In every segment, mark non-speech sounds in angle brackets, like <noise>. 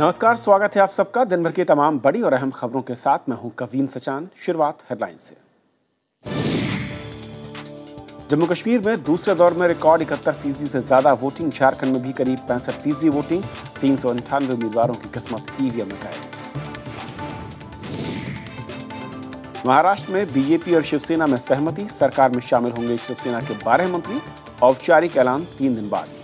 नमस्कार स्वागत है आप सबका दिन भर की तमाम बड़ी और अहम खबरों के साथ मैं हूं कवीन सचान शुरुआत हेडलाइन से जम्मू कश्मीर में दूसरे दौर में रिकॉर्ड इकहत्तर फीसदी से ज्यादा वोटिंग झारखंड में भी करीब पैंसठ फीसदी वोटिंग तीन सौ अंठानवे उम्मीदवारों की किस्मत ईवीएम में कायम महाराष्ट्र में बीजेपी और शिवसेना में सहमति सरकार में शामिल होंगे शिवसेना के बारह मंत्री औपचारिक ऐलान तीन दिन बाद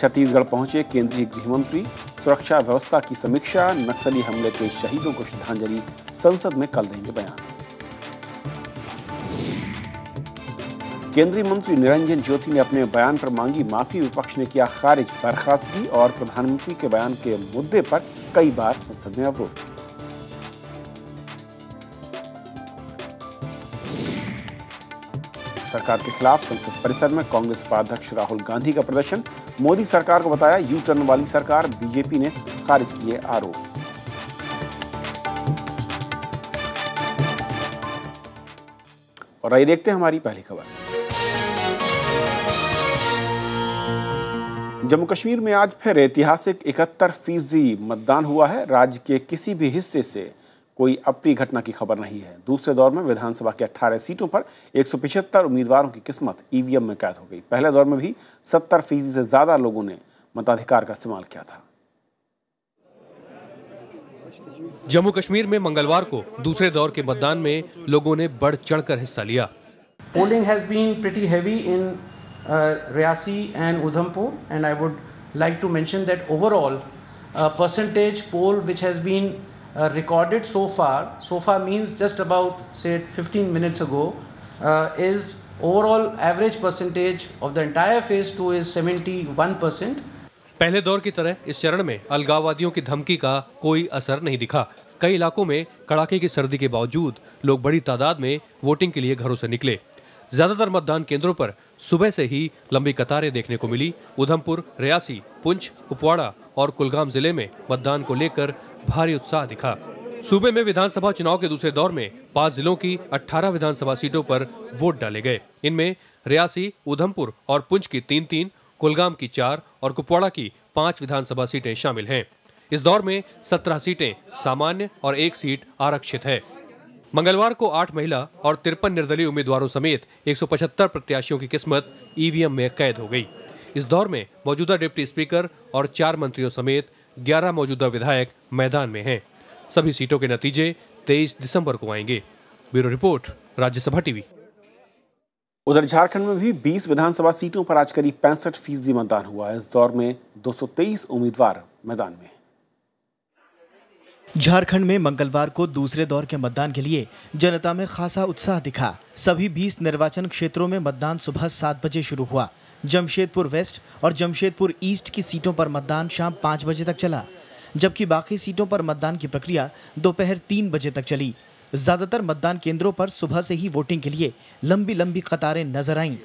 छत्तीसगढ़ पहुंचे केंद्रीय गृह मंत्री सुरक्षा व्यवस्था की समीक्षा नक्सली हमले के शहीदों को श्रद्धांजलि संसद में कल देंगे बयान केंद्रीय मंत्री निरंजन ज्योति ने अपने बयान पर मांगी माफी विपक्ष ने किया खारिज बर्खास्तगी और प्रधानमंत्री के बयान के मुद्दे पर कई बार संसद में अवरोध सरकार के खिलाफ संसद परिसर में कांग्रेस उपाध्यक्ष राहुल गांधी का प्रदर्शन मोदी सरकार को बताया यू टर्न वाली सरकार बीजेपी ने खारिज किए आरोप और आइए देखते हैं हमारी पहली खबर जम्मू कश्मीर में आज फिर ऐतिहासिक इकहत्तर फीसदी मतदान हुआ है राज्य के किसी भी हिस्से से कोई अप्रिय घटना की खबर नहीं है दूसरे दौर में विधानसभा की 18 सीटों पर एक उम्मीदवारों की किस्मत ईवीएम में कैद हो गई पहले दौर में भी सत्तर फीसदी से ज़्यादा लोगों ने मताधिकार का इस्तेमाल किया था जम्मू कश्मीर में मंगलवार को दूसरे दौर के मतदान में लोगों ने बढ़ चढ़कर हिस्सा लिया polling in Reasi and Udhampur and I would like to mention percentage poll which has been uh, recorded so far, so far means just about say 15 minutes ago, uh, is overall average percentage of the entire phase 2 is 71%. pehle daur ki tarah is charan mein algawadiyon ki dhamki ka koi asar nahi dikha kai ilakon mein kadake ki sardi ke bawajood log badi tadad mein voting ke liye gharon se nikle ज्यादातर मतदान केंद्रों पर सुबह से ही लंबी कतारें देखने को मिली उधमपुर रियासी पुंछ कुपवाड़ा और कुलगाम जिले में मतदान को लेकर भारी उत्साह दिखा सूबे में विधानसभा चुनाव के दूसरे दौर में पांच जिलों की 18 विधानसभा सीटों पर वोट डाले गए इनमें रियासी उधमपुर और पुंछ की तीन तीन कुलगाम की चार और कुपवाड़ा की पांच विधानसभा सीटें शामिल हैं इस दौर में सत्रह सीटें सामान्य और एक सीट आरक्षित है मंगलवार को आठ महिला और तिरपन निर्दलीय उम्मीदवारों समेत एक प्रत्याशियों की किस्मत ईवीएम में कैद हो गई इस दौर में मौजूदा डिप्टी स्पीकर और चार मंत्रियों समेत 11 मौजूदा विधायक मैदान में हैं सभी सीटों के नतीजे 23 दिसंबर को आएंगे ब्यूरो रिपोर्ट राज्यसभा टीवी उधर झारखंड में भी 20 विधानसभा सीटों पर आज करीब पैंसठ फीसदी मतदान हुआ इस दौर में 223 उम्मीदवार मैदान में झारखंड में मंगलवार को दूसरे दौर के मतदान के लिए जनता में खासा उत्साह दिखा सभी 20 निर्वाचन क्षेत्रों में मतदान सुबह सात बजे शुरू हुआ जमशेदपुर वेस्ट और जमशेदपुर ईस्ट की सीटों पर मतदान शाम पाँच बजे तक चला जबकि बाकी सीटों पर मतदान की प्रक्रिया दोपहर तीन बजे तक चली ज्यादातर मतदान केंद्रों पर सुबह से ही वोटिंग के लिए लंबी लंबी कतारें नजर आईं।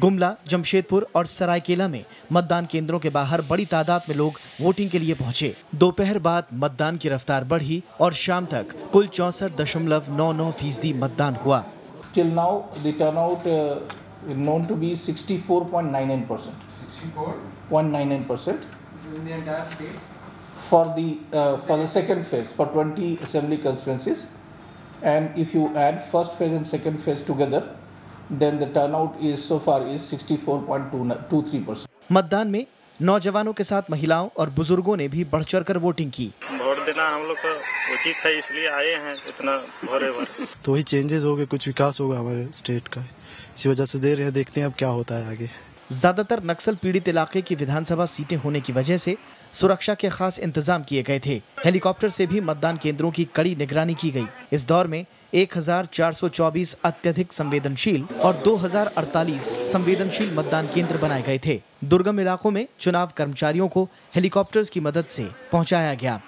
गुमला जमशेदपुर और सरायकेला में मतदान केंद्रों के बाहर बड़ी तादाद में लोग वोटिंग के लिए पहुंचे दोपहर बाद मतदान की रफ्तार बढ़ी और शाम तक कुल चौसठ दशमलव नौ नौ फीसदी मतदान हुआ is known to be 64.99 percent. 64.99 percent. In the entire state. For the uh, for the second phase for 20 assembly constituencies, and if you add first phase and second phase together, then the turnout is so far is 64.23 percent. मतदान में नौजवानों के साथ महिलाओं और बुजुर्गों ने भी बढ़ चढ़कर वोटिंग की देना हम लोग का उचित है इसलिए आए हैं इतना भरे भर तो वही चेंजेस हो गए कुछ विकास होगा हमारे स्टेट का इसी वजह से दे रहे हैं देखते हैं अब क्या होता है आगे ज्यादातर नक्सल पीड़ित इलाके की विधानसभा सीटें होने की वजह से सुरक्षा के खास इंतजाम किए गए थे हेलीकॉप्टर से भी मतदान केंद्रों की कड़ी निगरानी की गई इस दौर में 1424 अत्यधिक संवेदनशील और 2048 संवेदनशील मतदान केंद्र बनाए गए थे दुर्गम इलाकों में चुनाव कर्मचारियों को हेलीकॉप्टर्स की मदद से पहुंचाया गया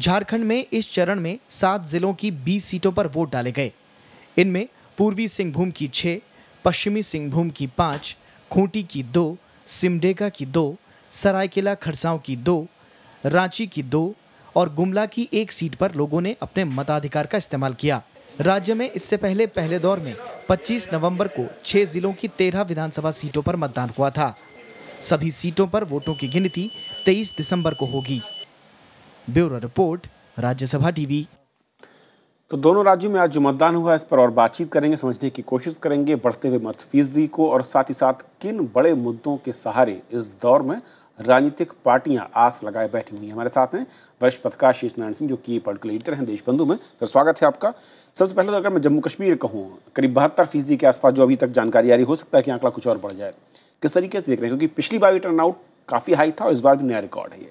झारखंड में इस चरण में सात जिलों की 20 सीटों पर वोट डाले गए इनमें पूर्वी सिंहभूम की छः पश्चिमी सिंहभूम की पाँच खूंटी की दो सिमडेगा की दो सरायकेला खरसांव की दो रांची की दो और गुमला की एक सीट पर लोगों ने अपने मताधिकार का इस्तेमाल किया राज्य में इससे पहले पहले दौर में 25 नवंबर को छह जिलों की तेरह विधानसभा सीटों पर मतदान हुआ था सभी सीटों पर वोटों की गिनती 23 दिसंबर को होगी ब्यूरो रिपोर्ट राज्यसभा टीवी तो दोनों राज्यों में आज जो मतदान हुआ इस पर और बातचीत करेंगे समझने की कोशिश करेंगे बढ़ते हुए मत फीसदी को और साथ ही साथ किन बड़े मुद्दों के सहारे इस दौर में राजनीतिक पार्टियां आस लगाए बैठी हुई हैं हमारे साथ हैं वरिष्ठ पत्रकार शीश नारायण सिंह जो कि पोलिटिकल एडिटर हैं देशबंधु में सर स्वागत है आपका सबसे पहले तो अगर मैं जम्मू कश्मीर कहूँ करीब बहत्तर फीसदी के आसपास जो अभी तक जानकारी आ रही हो सकता है कि आंकड़ा कुछ और बढ़ जाए किस तरीके से देख रहे हैं क्योंकि पिछली बार भी टर्नआउट काफ़ी हाई था और इस बार भी नया रिकॉर्ड है ये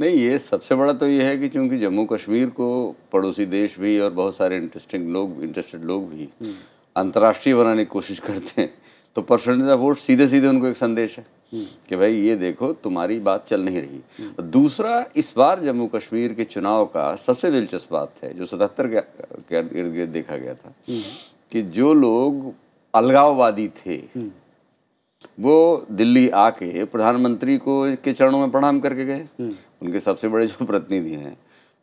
नहीं ये सबसे बड़ा तो ये है कि चूंकि जम्मू कश्मीर को पड़ोसी देश भी और बहुत सारे इंटरेस्टिंग लोग इंटरेस्टेड लोग भी हम्म। अंतर्राष्ट्रीय बनाने की कोशिश करते हैं तो परसेंटेज ऑफ वोट सीधे सीधे उनको एक संदेश है हम्म। कि भाई ये देखो तुम्हारी बात चल नहीं रही हम्म। दूसरा इस बार जम्मू कश्मीर के चुनाव का सबसे दिलचस्प बात है जो सतहत्तर के इर्द गिर्द देखा गया था कि जो लोग अलगाववादी थे वो दिल्ली आके प्रधानमंत्री को के चरणों में प्रणाम करके गए हम्म। उनके सबसे बड़े जो प्रतिनिधि हैं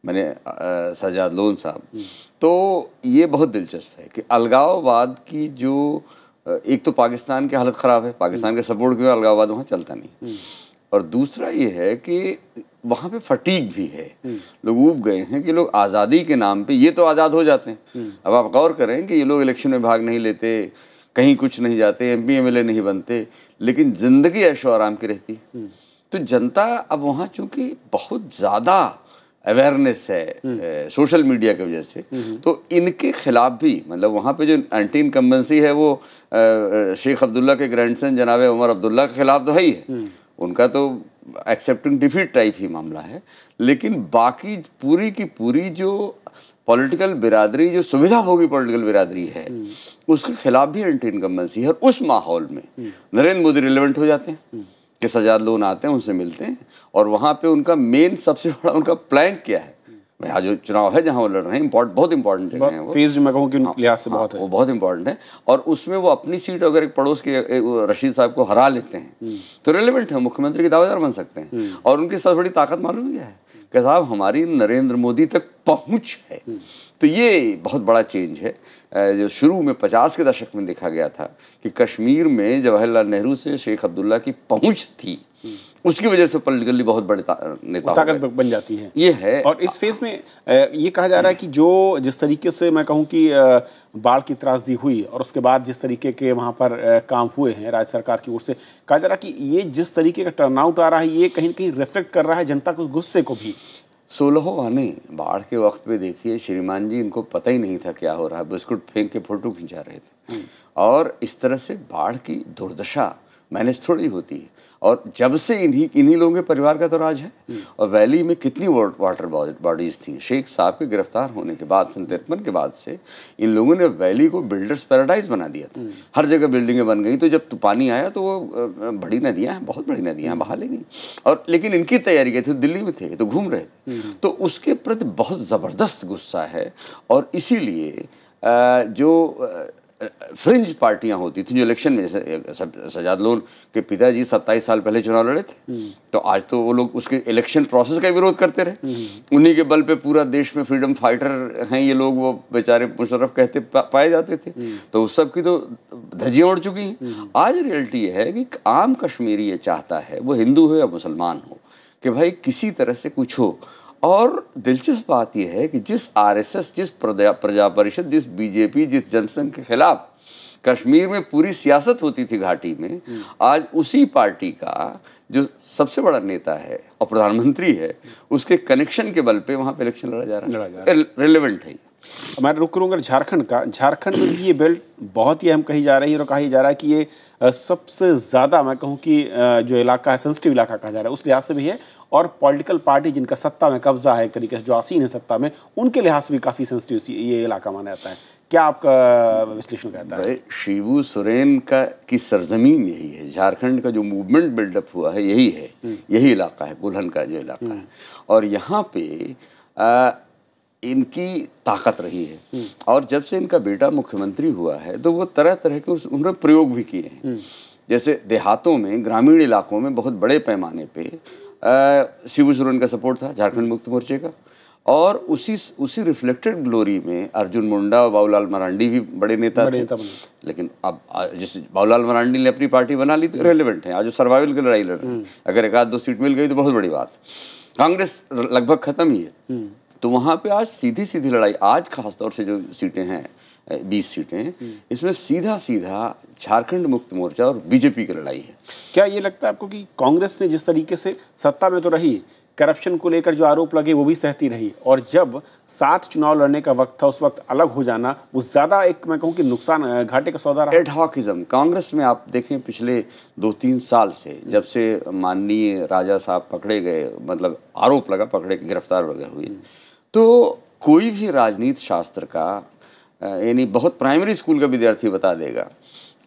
मैंने सजाद लोन साहब हम्म। तो ये बहुत दिलचस्प है कि अलगाववाद की जो एक तो पाकिस्तान की हालत ख़राब है पाकिस्तान हम्म। के सपोर्ट क्यों अलगाववाद वहाँ चलता नहीं और दूसरा ये है कि वहाँ पे फटीक भी है लोग ऊब गए हैं कि लोग आज़ादी के नाम पे ये तो आज़ाद हो जाते हैं अब आप गौर करें कि ये लोग इलेक्शन में भाग नहीं लेते कहीं कुछ नहीं जाते एम पी नहीं बनते लेकिन ज़िंदगी ऐशो आराम की रहती है हम्म। तो जनता अब वहाँ चूँकि बहुत ज़्यादा अवेयरनेस है सोशल मीडिया की वजह से हम्म, हम्म। तो इनके खिलाफ भी मतलब वहाँ पे जो एंटी इनकम्बेंसी है वो शेख अब्दुल्ला के ग्रैंडसन जनाब उमर अब्दुल्ला के खिलाफ तो है ही है उनका तो एक्सेप्टिंग डिफीट टाइप ही मामला है लेकिन बाकी पूरी की पूरी जो पॉलिटिकल बिरादरी जो सुविधा होगी पॉलिटिकल बिरादरी है हम्म। उसके खिलाफ भी एंटी इनकम्बेंसी है उस माहौल में हम्म। नरेंद्र मोदी रिलेवेंट हो जाते हैं हम्म। कि सजाद लोन आते हैं उनसे मिलते हैं और वहाँ पे उनका मेन सबसे बड़ा उनका प्लैंक क्या है भैया जो चुनाव है जहाँ वो लड़ रहे हैं इम्पोर्ट बहुत इंपॉर्टेंट जगह है वो मैं कहूँ कि हाँ, लिहाज से हाँ, बहुत है वो बहुत इंपॉर्टेंट है और उसमें वो अपनी सीट अगर एक पड़ोस के रशीद साहब को हरा लेते हैं तो रेलिवेंट है मुख्यमंत्री के दावेदार बन सकते हैं और उनकी सबसे बड़ी ताकत मालूम क्या है कि साहब हमारी नरेंद्र मोदी तक पहुंच है तो ये बहुत बड़ा चेंज है जो शुरू में पचास के दशक में देखा गया था कि कश्मीर में जवाहरलाल नेहरू से शेख अब्दुल्ला की पहुंच थी उसकी वजह से पोलिटिकली बहुत बड़े नेता ताकत बन जाती है ये है और इस फेज में ये कहा जा रहा है कि जो जिस तरीके से मैं कहूँ कि बाढ़ की त्रासदी हुई और उसके बाद जिस तरीके के वहाँ पर काम हुए हैं राज्य सरकार की ओर से कहा जा रहा है कि ये जिस तरीके का टर्नआउट आ रहा है ये कहीं ना कहीं रिफ्लेक्ट कर रहा है जनता के उस गुस्से को भी सोलहों आने बाढ़ के वक्त पे देखिए श्रीमान जी इनको पता ही नहीं था क्या हो रहा है बिस्कुट फेंक के फोटो खिंचा रहे थे हम्म। और इस तरह से बाढ़ की दुर्दशा मैनेज थोड़ी होती है और जब से इन्हीं इन्हीं लोगों के परिवार का तो राज है हम्म। और वैली में कितनी वाटर बॉडीज थी शेख साहब के गिरफ्तार होने के बाद सन तिरपन के बाद से इन लोगों ने वैली को बिल्डर्स पैराडाइज बना दिया था हम्म। हर जगह बिल्डिंगें बन गई तो जब पानी आया तो वो बड़ी नदियाँ हैं बहुत बड़ी नदियाँ बहा ले गई और लेकिन इनकी तैयारी कहती थे दिल्ली में थे तो घूम रहे थे हम्म। तो उसके प्रति बहुत ज़बरदस्त गुस्सा है और इसीलिए जो फ्रिंज पार्टियां होती थी जो इलेक्शन में सजाद लोन के पिताजी सत्ताईस साल पहले चुनाव लड़े थे हम्म। तो आज तो वो लोग उसके इलेक्शन प्रोसेस का विरोध करते रहे हम्म। उन्हीं के बल पे पूरा देश में फ्रीडम फाइटर हैं ये लोग वो बेचारे मुशरफ कहते पा, पाए जाते थे हम्म। तो उस सब की तो धजियाँ उड़ चुकी हैं आज रियलिटी है कि आम कश्मीरी ये चाहता है वो हिंदू हो या मुसलमान हो कि भाई किसी तरह से कुछ हो और दिलचस्प बात यह है कि जिस आरएसएस जिस प्रजा परिषद जिस बीजेपी जिस जनसंघ के खिलाफ कश्मीर में पूरी सियासत होती थी घाटी में आज उसी पार्टी का जो सबसे बड़ा नेता है और प्रधानमंत्री है उसके कनेक्शन के बल पे वहाँ पे इलेक्शन लड़ा जा रहा है रिलेवेंट है मैं रुक करूँगा झारखंड का झारखंड में भी ये बेल्ट बहुत ही अहम कही जा रही है और कहा जा रहा है कि ये सबसे ज़्यादा मैं कहूँ कि जो इलाका है सेंसिटिव इलाका कहा जा रहा है उस लिहाज से भी है और पॉलिटिकल पार्टी जिनका सत्ता में कब्जा है एक तरीके से जो आसीन है सत्ता में उनके लिहाज से भी काफ़ी सेंसिटिव ये इलाका माना जाता है क्या आपका विश्लेषण कहता है शिवू सोरेन का की सरजमीन यही है झारखंड का जो मूवमेंट बिल्डअप हुआ है यही है हम्म। यही इलाका है गुल्हन का जो इलाका हम्म। है और यहाँ पे इनकी ताकत रही है और जब से इनका बेटा मुख्यमंत्री हुआ है तो वो तरह तरह के उन्होंने प्रयोग भी किए हैं हम्म। जैसे देहातों में ग्रामीण इलाकों में बहुत बड़े पैमाने पे शिव सोरेन का सपोर्ट था झारखंड मुक्त मोर्चे का और उसी उसी रिफ्लेक्टेड ग्लोरी में अर्जुन मुंडा और बाबूलाल मरांडी भी बड़े नेता बड़े थे लेकिन अब जैसे बाबूलाल मरांडी ने अपनी पार्टी बना ली तो रेलिवेंट हम्म। है आज सर्वाइवल की लड़ाई लड़ रहे हैं हम्म। अगर एक आध दो सीट मिल गई तो बहुत बड़ी बात कांग्रेस लगभग खत्म ही है तो वहाँ पे आज सीधी सीधी लड़ाई आज खासतौर से जो सीटें हैं बीस सीटें हम्म। इसमें सीधा सीधा झारखंड मुक्त मोर्चा और बीजेपी की लड़ाई है क्या ये लगता है आपको कि कांग्रेस ने जिस तरीके से सत्ता में तो रही करप्शन को लेकर जो आरोप लगे वो भी सहती रही और जब सात चुनाव लड़ने का वक्त था उस वक्त अलग हो जाना वो ज़्यादा एक मैं कहूँ कि नुकसान घाटे का सौदा रहा एडहॉकिज्म कांग्रेस में आप देखें पिछले दो तीन साल से जब से माननीय राजा साहब पकड़े गए मतलब आरोप लगा पकड़े गिरफ्तार वगैरह हुई हम्म। तो कोई भी राजनीति शास्त्र का यानी बहुत प्राइमरी स्कूल का विद्यार्थी बता देगा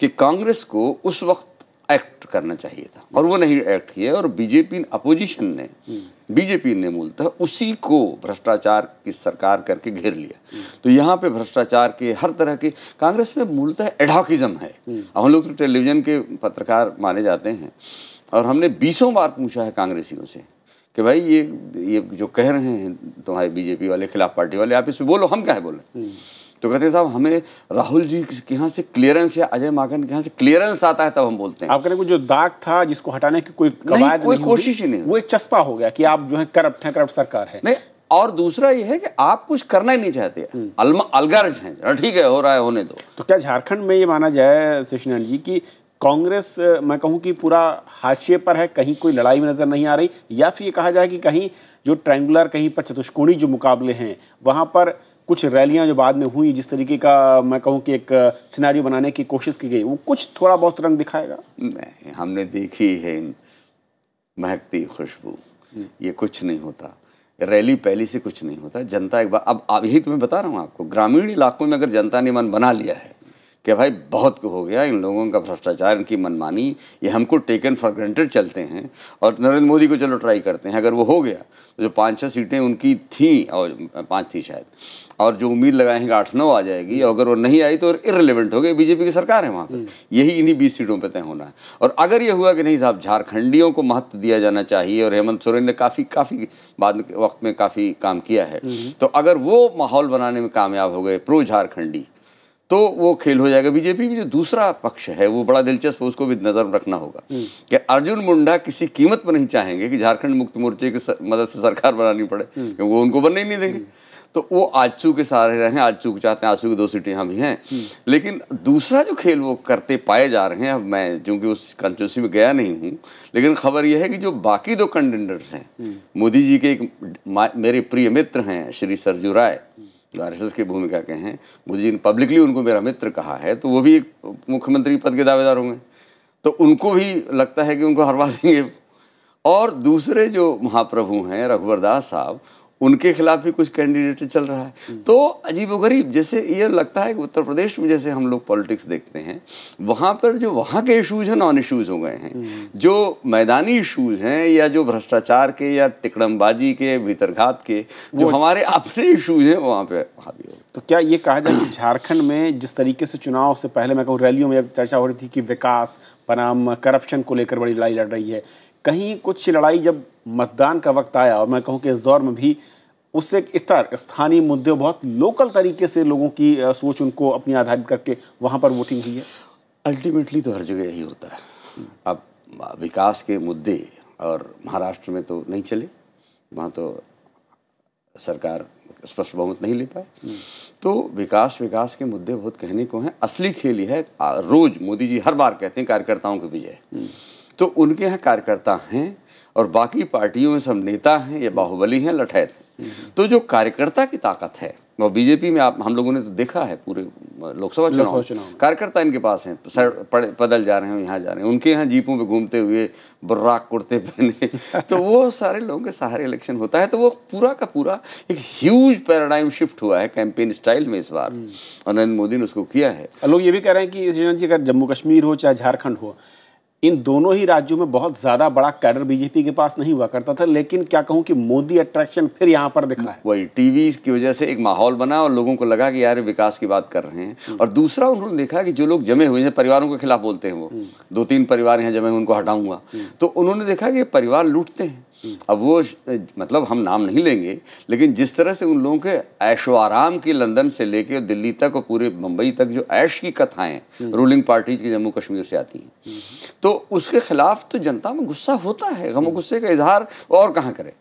कि कांग्रेस को उस वक्त एक्ट करना चाहिए था और वो नहीं एक्ट किया और बीजेपी अपोजिशन ने बीजेपी ने मूलतः उसी को भ्रष्टाचार की सरकार करके घेर लिया तो यहाँ पे भ्रष्टाचार के हर तरह के कांग्रेस में मूलतः एडाकिज़्म है हम लोग तो टेलीविज़न के पत्रकार माने जाते हैं और हमने बीसों बार पूछा है कांग्रेसियों से कि भाई ये ये जो कह रहे हैं तुम्हारे बीजेपी वाले खिलाफ पार्टी वाले आप इसमें बोलो हम क्या है बोल हम्म। तो कहते हैं साहब हमें राहुल जी के यहाँ से क्लियरेंस या अजय माकन के यहाँ से क्लियरेंस आता है तब हम बोलते हैं आप कह रहे जो दाग था जिसको हटाने की कोई नहीं, कोई कोशिश ही नहीं वो एक चस्पा हो गया कि आप जो है करप्ट हैं करप्ट सरकार है नहीं और दूसरा ये है कि आप कुछ करना ही नहीं चाहते हम्म। अलगर्ज हैं ठीक है हो रहा है होने दो तो क्या झारखंड में ये माना जाए शेषनंद जी की कांग्रेस मैं कहूं कि पूरा हाशिए पर है कहीं कोई लड़ाई में नज़र नहीं आ रही या फिर ये कहा जाए कि कहीं जो ट्रैंगुलर कहीं पर चतुष्कोणी जो मुकाबले हैं वहाँ पर कुछ रैलियां जो बाद में हुई जिस तरीके का मैं कहूं कि एक सिनारियो बनाने की कोशिश की गई वो कुछ थोड़ा बहुत रंग दिखाएगा नहीं हमने देखी है महकती खुशबू ये कुछ नहीं होता रैली पहली से कुछ नहीं होता जनता एक बार अब अब यही तो मैं बता रहा हूँ आपको ग्रामीण इलाकों में अगर जनता ने मन बना लिया है कि भाई बहुत हो गया इन लोगों का भ्रष्टाचार इनकी मनमानी ये हमको टेकन फॉर ग्रांटेड चलते हैं और नरेंद्र मोदी को चलो ट्राई करते हैं अगर वो हो गया तो जो पाँच छः सीटें उनकी थी और पाँच थी शायद और जो उम्मीद कि आठ नौ आ जाएगी और अगर वो नहीं आई तो इरेलीवेंट हो गई बीजेपी की सरकार है वहाँ पर हम्म। यही इन्हीं बीस सीटों पर तय होना है और अगर ये हुआ कि नहीं साहब झारखंडियों को महत्व दिया जाना चाहिए और हेमंत सोरेन ने काफ़ी काफ़ी बाद वक्त में काफ़ी काम किया है हम्म। तो अगर वो माहौल बनाने में कामयाब हो गए प्रो झारखंडी तो वो खेल हो जाएगा बीजेपी में जो दूसरा पक्ष है वो बड़ा दिलचस्प उसको भी नज़र में रखना होगा हम्म। कि अर्जुन मुंडा किसी कीमत पर नहीं चाहेंगे कि झारखंड मुक्त मोर्चे की मदद से सरकार बनानी पड़े क्योंकि हम्म। वो उनको बनने ही नहीं देंगे हम्म। तो वो आजू के सहारे रहे हैं आजू चाहते हैं आजू की दो सीटें यहाँ भी हैं लेकिन दूसरा जो खेल वो करते पाए जा रहे हैं अब मैं चूंकि उस कंस्टिट्यूंसी में गया नहीं हूँ लेकिन खबर यह है कि जो बाकी दो कंटेंडर्स हैं मोदी जी के एक मेरे प्रिय मित्र हैं श्री सरजू राय आरएसएस की भूमिका के हैं मुझे जिन पब्लिकली उनको मेरा मित्र कहा है तो वो भी एक मुख्यमंत्री पद के दावेदार होंगे तो उनको भी लगता है कि उनको हरवा देंगे और दूसरे जो महाप्रभु हैं रघुवर दास साहब उनके खिलाफ भी कुछ कैंडिडेट चल रहा है हम्म। तो अजीब गरीब जैसे ये लगता है कि उत्तर प्रदेश में जैसे हम लोग पॉलिटिक्स देखते हैं वहाँ पर जो वहाँ के इशूज़ हैं नॉन इशूज़ हो गए हैं हम्म। जो मैदानी इशूज़ हैं या जो भ्रष्टाचार के या टिकड़मबाजी के भीतरघात के जो हमारे अपने इशूज़ हैं वहाँ पर हावी तो क्या ये कहा जाए कि झारखंड में जिस तरीके से चुनाव से पहले मैं कहूँ रैलियों में चर्चा हो रही थी कि विकास बनाम करप्शन को लेकर बड़ी लड़ाई लड़ रही है कहीं कुछ लड़ाई जब मतदान का वक्त आया और मैं कहूँ कि इस दौर में भी उससे इतर स्थानीय मुद्दे बहुत लोकल तरीके से लोगों की सोच उनको अपनी आधारित करके वहाँ पर वोटिंग हुई है अल्टीमेटली तो हर जगह यही होता है अब विकास के मुद्दे और महाराष्ट्र में तो नहीं चले वहाँ तो सरकार स्पष्ट बहुमत नहीं ले पाए हम्म। तो विकास विकास के मुद्दे बहुत कहने को हैं असली खेल यह है रोज मोदी जी हर बार कहते हैं कार्यकर्ताओं की विजय हम्म। तो उनके यहाँ कार्यकर्ता हैं और बाकी पार्टियों में सब नेता हैं या बाहुबली हैं लठैत हैं तो जो कार्यकर्ता की ताकत है वो बीजेपी में आप हम लोगों ने तो देखा है पूरे लोकसभा चुनाव, कार्यकर्ता इनके पास हैं पदल जा रहे हैं यहाँ जा रहे हैं उनके यहाँ जीपों में घूमते हुए बर्राक कुर्ते पहने <laughs> तो वो सारे लोगों के सहारे इलेक्शन होता है तो वो पूरा का पूरा एक ह्यूज पैराडाइम शिफ्ट हुआ है कैंपेन स्टाइल में इस बार हम्म। और नरेंद्र मोदी ने उसको किया है लोग ये भी कह रहे हैं कि जम्मू कश्मीर हो चाहे झारखंड हो इन दोनों ही राज्यों में बहुत ज़्यादा बड़ा कैडर बीजेपी के पास नहीं हुआ करता था लेकिन क्या कहूं कि मोदी अट्रैक्शन फिर यहां पर दिख रहा है वही टीवी की वजह से एक माहौल बना और लोगों को लगा कि यार विकास की बात कर रहे हैं हम्म। और दूसरा उन्होंने देखा कि जो लोग जमे हुए हैं परिवारों के खिलाफ बोलते हैं वो हम्म। दो तीन परिवार यहाँ जमे हुए उनको हटाऊंगा हम्म। तो उन्होंने देखा कि परिवार लूटते हैं अब वो मतलब हम नाम नहीं लेंगे लेकिन जिस तरह से उन लोगों के आराम की लंदन से लेकर दिल्ली तक और पूरे मुंबई तक जो ऐश की कथाएं रूलिंग पार्टी की जम्मू कश्मीर से आती हैं तो तो उसके खिलाफ तो जनता में गुस्सा होता है गम हम्म। गुस्से का इजहार और कहाँ करे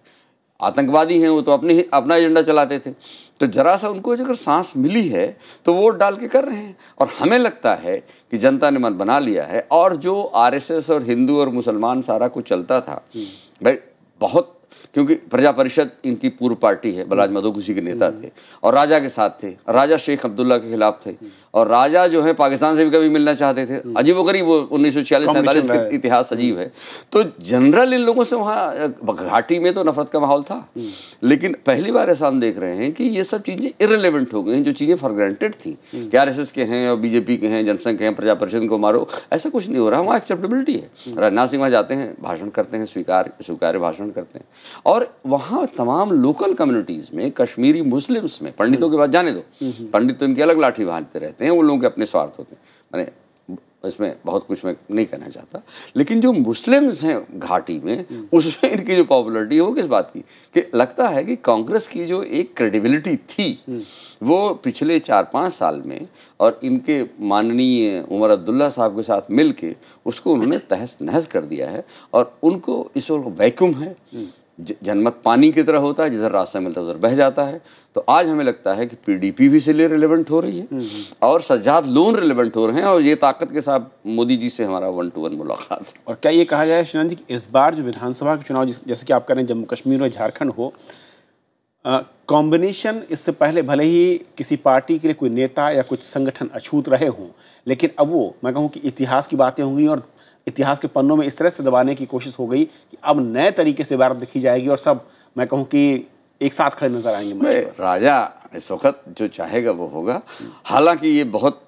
आतंकवादी हैं वो तो अपने अपना एजेंडा चलाते थे तो जरा सा उनको अगर सांस मिली है तो वोट डाल के कर रहे हैं और हमें लगता है कि जनता ने मन बना लिया है और जो आरएसएस और हिंदू और मुसलमान सारा कुछ चलता था हम्म। भाई बहुत क्योंकि प्रजा परिषद इनकी पूर्व पार्टी है बलराज हम्म। मधु उसी के नेता हम्म। थे और राजा के साथ थे राजा शेख अब्दुल्ला के खिलाफ थे हम्म। और राजा जो है पाकिस्तान से भी कभी मिलना चाहते थे वरीब वो उन्नीस सौ छियालीस सैंतालीस का इतिहास अजीब है तो जनरल इन लोगों से वहाँ घाटी में तो नफरत का माहौल था लेकिन पहली बार ऐसा हम देख रहे हैं कि ये सब चीज़ें इरेलीवेंट हो गई हैं जो चीज़ें फॉर ग्रांटेड थी कि आर के हैं और बीजेपी के हैं जनसंघ के हैं प्रजा परिषद को मारो ऐसा कुछ नहीं हो रहा वहाँ एक्सेप्टेबिलिटी है राजनाथ सिंह वहाँ जाते हैं भाषण करते हैं स्वीकार स्वीकार्य भाषण करते हैं और वहाँ तमाम लोकल कम्युनिटीज़ में कश्मीरी मुस्लिम्स में पंडितों के पास जाने दो हम्म। पंडित तो इनकी अलग लाठी भाजते रहते हैं उन लोगों के अपने स्वार्थ होते हैं मैंने इसमें बहुत कुछ मैं नहीं कहना चाहता लेकिन जो मुस्लिम्स हैं घाटी में हम्म। उसमें इनकी जो पॉपुलरिटी है वो किस बात की कि लगता है कि कांग्रेस की जो एक क्रेडिबिलिटी थी हम्म। वो पिछले चार पाँच साल में और इनके माननीय उमर अब्दुल्ला साहब के साथ मिल के उसको उन्होंने <coughs> तहस नहस कर दिया है और उनको इस वक्त वैक्यूम है जनमत पानी की तरह होता है जिधर रास्ता मिलता है उधर बह जाता है तो आज हमें लगता है कि पीडीपी भी इसलिए रिलेवेंट हो रही है और सज्जाद लोन रिलेवेंट हो रहे हैं और ये ताकत के साथ मोदी जी से हमारा वन टू वन मुलाकात और क्या ये कहा जाए श्रीनाथ जी कि इस बार जो विधानसभा के चुनाव जैसे कि आप कह रहे हैं जम्मू कश्मीर और झारखंड हो कॉम्बिनेशन इससे पहले भले ही किसी पार्टी के लिए कोई नेता या कुछ संगठन अछूत रहे हों लेकिन अब वो मैं कहूँ कि इतिहास की बातें होंगी और इतिहास के पन्नों में इस तरह से दबाने की कोशिश हो गई कि अब नए तरीके से इबारत लिखी जाएगी और सब मैं कहूँ कि एक साथ खड़े नजर आएंगे राजा इस वक्त जो चाहेगा वो होगा हालांकि ये बहुत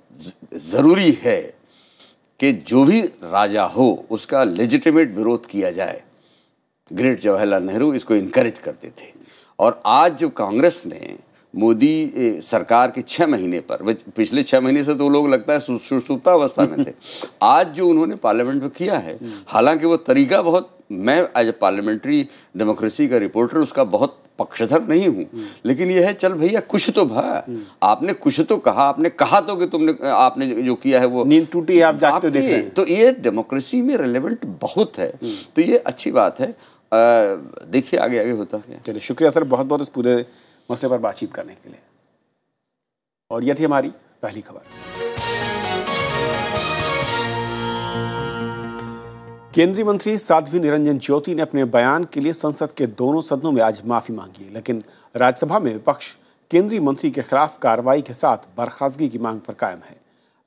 ज़रूरी है कि जो भी राजा हो उसका लेजिटिमेट विरोध किया जाए ग्रेट जवाहरलाल नेहरू इसको इनक्रेज करते थे और आज जो कांग्रेस ने मोदी सरकार के छः महीने पर पिछले छः महीने से तो लोग लगता है सुसुप्ता अवस्था में थे <laughs> आज जो उन्होंने पार्लियामेंट में किया है हालांकि वो तरीका बहुत मैं एज ए पार्लियामेंट्री डेमोक्रेसी का रिपोर्टर उसका बहुत पक्षधर नहीं हूँ लेकिन यह है चल भैया कुछ तो भा आपने कुछ तो कहा आपने कहा तो कि तुमने आपने जो किया है वो नींद टूटी आप जागते देख तो ये डेमोक्रेसी में रेलिवेंट बहुत है तो ये अच्छी बात है देखिए आगे आगे होता है चलिए शुक्रिया सर बहुत बहुत इस पूरे मसले पर बातचीत करने के लिए और यह थी हमारी पहली खबर केंद्रीय मंत्री साध्वी निरंजन ज्योति ने अपने बयान के लिए संसद के दोनों सदनों में आज माफी मांगी लेकिन राज्यसभा में विपक्ष केंद्रीय मंत्री के खिलाफ कार्रवाई के साथ बर्खास्तगी की मांग पर कायम है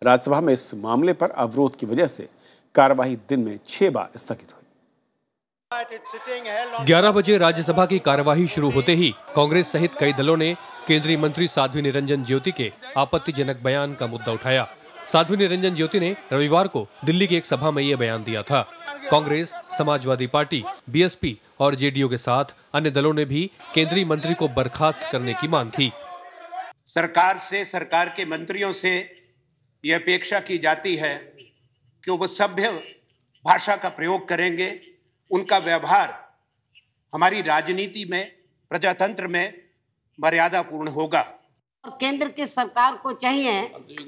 राज्यसभा में इस मामले पर अवरोध की वजह से कार्यवाही दिन में छह बार स्थगित हुई 11 बजे राज्यसभा की कार्यवाही शुरू होते ही कांग्रेस सहित कई दलों ने केंद्रीय मंत्री साध्वी निरंजन ज्योति के आपत्तिजनक बयान का मुद्दा उठाया साध्वी निरंजन ज्योति ने रविवार को दिल्ली की एक सभा में ये बयान दिया था कांग्रेस समाजवादी पार्टी बीएसपी और जेडीयू के साथ अन्य दलों ने भी केंद्रीय मंत्री को बर्खास्त करने की मांग की सरकार से सरकार के मंत्रियों से यह अपेक्षा की जाती है कि वो सभ्य भाषा का प्रयोग करेंगे उनका व्यवहार हमारी राजनीति में प्रजातंत्र में मर्यादा पूर्ण होगा और केंद्र की सरकार को चाहिए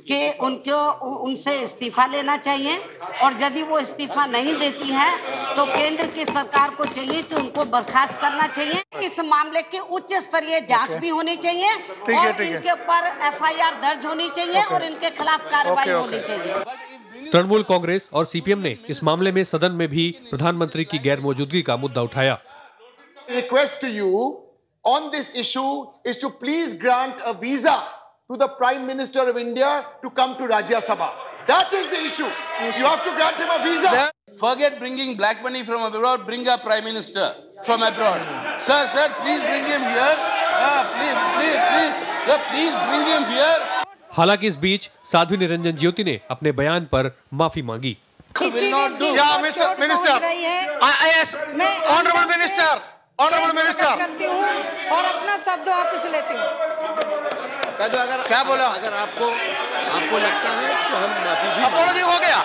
कि उनको उनसे इस्तीफा लेना चाहिए और यदि वो इस्तीफा नहीं देती है तो केंद्र की सरकार को चाहिए कि उनको बर्खास्त करना चाहिए इस मामले की उच्च स्तरीय जांच भी होनी चाहिए और इनके ऊपर एफआईआर दर्ज होनी चाहिए और इनके खिलाफ कार्रवाई होनी चाहिए तृणमूल कांग्रेस और सीपीएम ने इस मामले में सदन में भी प्रधानमंत्री की गैर मौजूदगी का मुद्दा उठाया request you on this issue is to please grant a visa to the prime minister of India to come to Rajya Sabha that is the issue you have to grant him a visa forget bringing black money from abroad bring a prime minister from abroad sir sir please bring him here please please please please bring him here हालांकि इस बीच साध्वी निरंजन ज्योति ने अपने बयान पर माफी मांगी honourable minister और अपना शब्द वापस लेती हूँ क्या बोला अगर आपको आपको लगता है तो हम माफी भी हो गया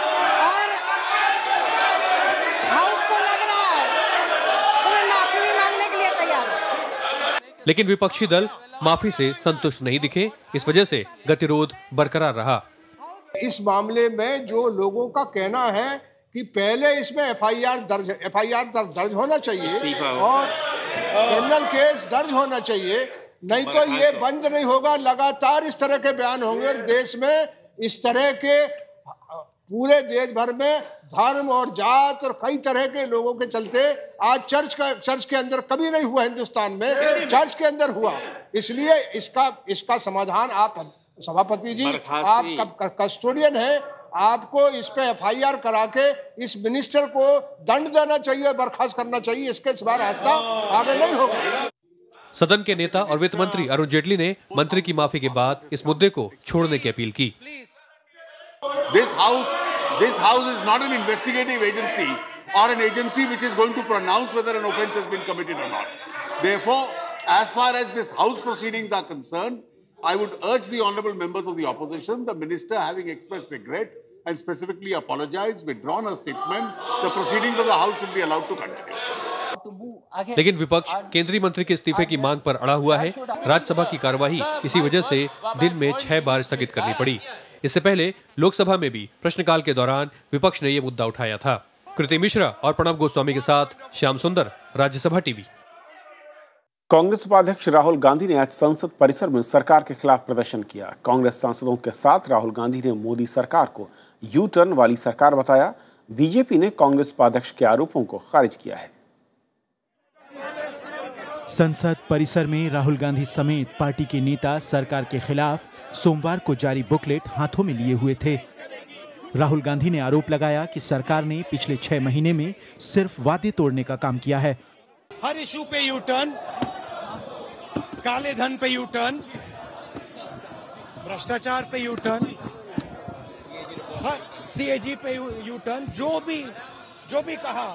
लेकिन विपक्षी दल माफी से संतुष्ट नहीं दिखे इस वजह से गतिरोध बरकरार रहा इस मामले में जो लोगों का कहना है कि पहले इसमें एफआईआर दर्ज एफआईआर दर्ज, दर्ज होना चाहिए और क्रिमिनल केस दर्ज होना चाहिए नहीं तो ये बंद नहीं होगा लगातार इस तरह के बयान होंगे देश में इस तरह के पूरे देश भर में धर्म और जात और कई तरह के लोगों के चलते आज चर्च का चर्च के अंदर कभी नहीं हुआ हिंदुस्तान में चर्च के अंदर हुआ इसलिए इसका इसका समाधान आप सभापति जी आप कस्टोडियन है आपको इस पे एफआईआर करा के इस मिनिस्टर को दंड देना चाहिए बर्खास्त करना चाहिए इसके सिवा रास्ता आगे नहीं होगा सदन के नेता और वित्त मंत्री अरुण जेटली ने मंत्री की माफी के बाद इस मुद्दे को छोड़ने की अपील की This house, this house is not an investigative agency or an agency which is going to pronounce whether an offence has been committed or not. Therefore, as far as this House proceedings are concerned, I would urge the honourable members of the opposition, the minister having expressed regret and specifically apologised, withdrawn a statement, the proceedings of the House should be allowed to continue. लेकिन विपक्ष केंद्रीय मंत्री के इस्तीफे की मांग पर अड़ा हुआ है राज्यसभा की कार्यवाही इसी वजह से दिन में छह बार स्थगित करनी पड़ी इससे पहले लोकसभा में भी प्रश्नकाल के दौरान विपक्ष ने ये मुद्दा उठाया था कृति मिश्रा और प्रणब गोस्वामी के साथ श्याम सुंदर राज्यसभा टीवी कांग्रेस उपाध्यक्ष राहुल गांधी ने आज संसद परिसर में सरकार के खिलाफ प्रदर्शन किया कांग्रेस सांसदों के साथ राहुल गांधी ने मोदी सरकार को यू टर्न वाली सरकार बताया बीजेपी ने कांग्रेस उपाध्यक्ष के आरोपों को खारिज किया है संसद परिसर में राहुल गांधी समेत पार्टी के नेता सरकार के खिलाफ सोमवार को जारी बुकलेट हाथों में लिए हुए थे राहुल गांधी ने आरोप लगाया कि सरकार ने पिछले छह महीने में सिर्फ वादे तोड़ने का काम किया है हर इशू पे यू टर्न काले धन पे यू टर्न भ्रष्टाचार पे यू टर्न हर सी पे यू टर्न जो भी जो भी कहा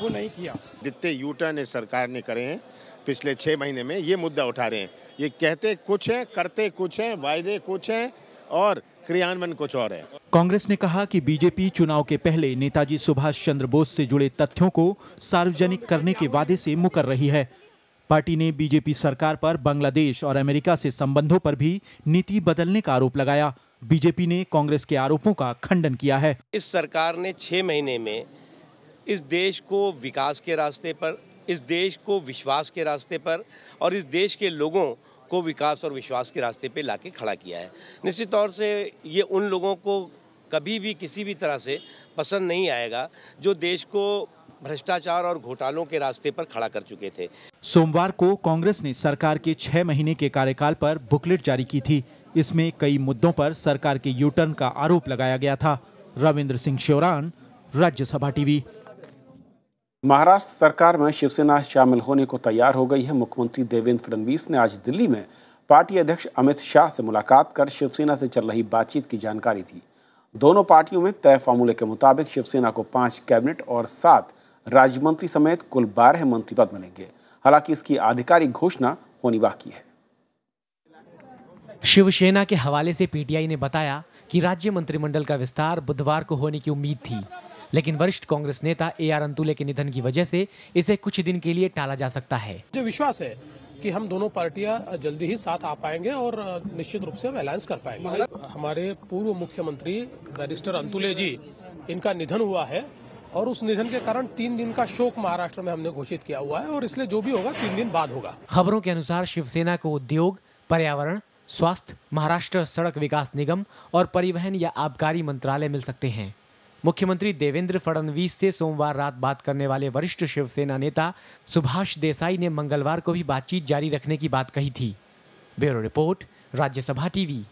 वो नहीं किया जितने यू टर्न इस सरकार ने करे हैं पिछले छः महीने में ये मुद्दा उठा रहे हैं ये कहते कुछ हैं करते कुछ हैं वायदे कुछ हैं और क्रियान्वयन कुछ और है कांग्रेस ने कहा कि बीजेपी चुनाव के पहले नेताजी सुभाष चंद्र बोस से जुड़े तथ्यों को सार्वजनिक करने के वादे से मुकर रही है पार्टी ने बीजेपी सरकार पर बांग्लादेश और अमेरिका से संबंधों पर भी नीति बदलने का आरोप लगाया बीजेपी ने कांग्रेस के आरोपों का खंडन किया है इस सरकार ने छह महीने में इस देश को विकास के रास्ते पर इस देश को विश्वास के रास्ते पर और इस देश के लोगों को विकास और विश्वास के रास्ते पे लाके खड़ा किया है निश्चित तौर से ये उन लोगों को कभी भी किसी भी तरह से पसंद नहीं आएगा जो देश को भ्रष्टाचार और घोटालों के रास्ते पर खड़ा कर चुके थे सोमवार को कांग्रेस ने सरकार के छह महीने के कार्यकाल पर बुकलेट जारी की थी इसमें कई मुद्दों पर सरकार के यूटर्न का आरोप लगाया गया था रविंद्र सिंह श्योरान राज्यसभा टीवी महाराष्ट्र सरकार में शिवसेना शामिल होने को तैयार हो गई है मुख्यमंत्री देवेंद्र फडणवीस ने आज दिल्ली में पार्टी अध्यक्ष अमित शाह से मुलाकात कर शिवसेना से चल रही बातचीत की जानकारी दी दोनों पार्टियों में तय फार्मूले के मुताबिक शिवसेना को पांच कैबिनेट और सात राज्य मंत्री समेत कुल बारह मंत्री पद मिलेंगे हालांकि इसकी आधिकारिक घोषणा होनी बाकी है शिवसेना के हवाले से पीटीआई ने बताया कि राज्य मंत्रिमंडल का विस्तार बुधवार को होने की उम्मीद थी लेकिन वरिष्ठ कांग्रेस नेता ए आर अंतुले के निधन की वजह से इसे कुछ दिन के लिए टाला जा सकता है मुझे विश्वास है कि हम दोनों पार्टियां जल्दी ही साथ आ पाएंगे और निश्चित रूप से हम अलायंस कर पाएंगे हमारे पूर्व मुख्यमंत्री बैरिस्टर अंतुले जी इनका निधन हुआ है और उस निधन के कारण तीन दिन का शोक महाराष्ट्र में हमने घोषित किया हुआ है और इसलिए जो भी होगा तीन दिन बाद होगा खबरों के अनुसार शिवसेना को उद्योग पर्यावरण स्वास्थ्य महाराष्ट्र सड़क विकास निगम और परिवहन या आबकारी मंत्रालय मिल सकते हैं मुख्यमंत्री देवेंद्र फडणवीस से सोमवार रात बात करने वाले वरिष्ठ शिवसेना नेता सुभाष देसाई ने मंगलवार को भी बातचीत जारी रखने की बात कही थी ब्यूरो रिपोर्ट राज्यसभा टीवी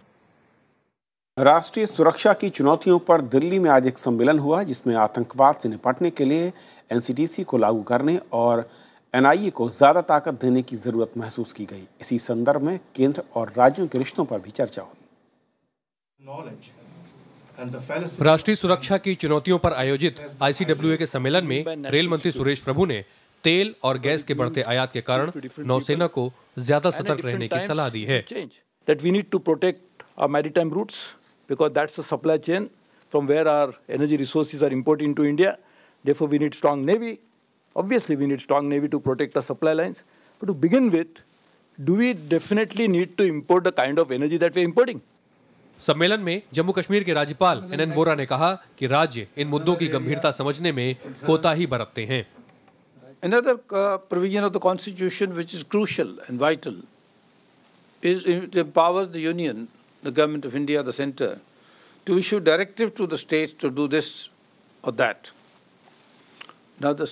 राष्ट्रीय सुरक्षा की चुनौतियों पर दिल्ली में आज एक सम्मेलन हुआ जिसमें आतंकवाद से निपटने के लिए एनसीटीसी को लागू करने और एनआईए को ज़्यादा ताकत देने की ज़रूरत महसूस की गई इसी संदर्भ में केंद्र और राज्यों के रिश्तों पर भी चर्चा हुई राष्ट्रीय सुरक्षा की चुनौतियों पर आयोजित आईसीडब्ल्यूए के सम्मेलन में रेल मंत्री सुरेश प्रभु ने तेल और गैस के बढ़ते आयात के कारण नौसेना को ज्यादा सतर्क रहने की सलाह दी है supply chain from where are energy resources are importing to India therefore we need strong navy obviously we need strong navy to protect the supply lines to begin with do we definitely need to import the kind of energy that we importing सम्मेलन में जम्मू कश्मीर के राज्यपाल N N Vora ने कहा कि राज्य इन मुद्दों की गंभीरता समझने में कोताही बरतते हैं Another uh, provision of the constitution which is crucial and vital is it empowers the union the government of India the center to issue directive to the states to do this or that now the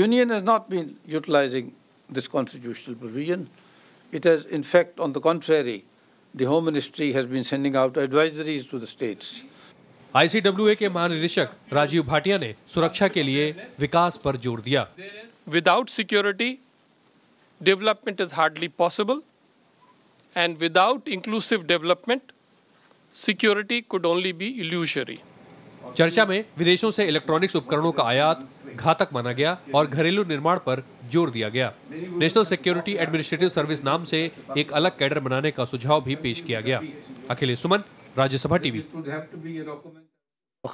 union has not been utilizing this constitutional provision it has in fact on the contrary the Home Ministry has been sending out advisories to the states. ICWA के महानिदेशक राजीव भाटिया ने सुरक्षा के लिए विकास पर जोर Without security, development is hardly possible. And without inclusive development, security could only be illusory. चर्चा में विदेशों से इलेक्ट्रॉनिक्स उपकरणों का आयात घातक माना गया और घरेलू निर्माण पर जोर दिया गया नेशनल सिक्योरिटी एडमिनिस्ट्रेटिव सर्विस नाम से एक अलग कैडर बनाने का सुझाव भी पेश किया गया अखिलेश सुमन राज्यसभा टीवी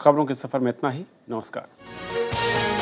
खबरों के सफर में इतना ही नमस्कार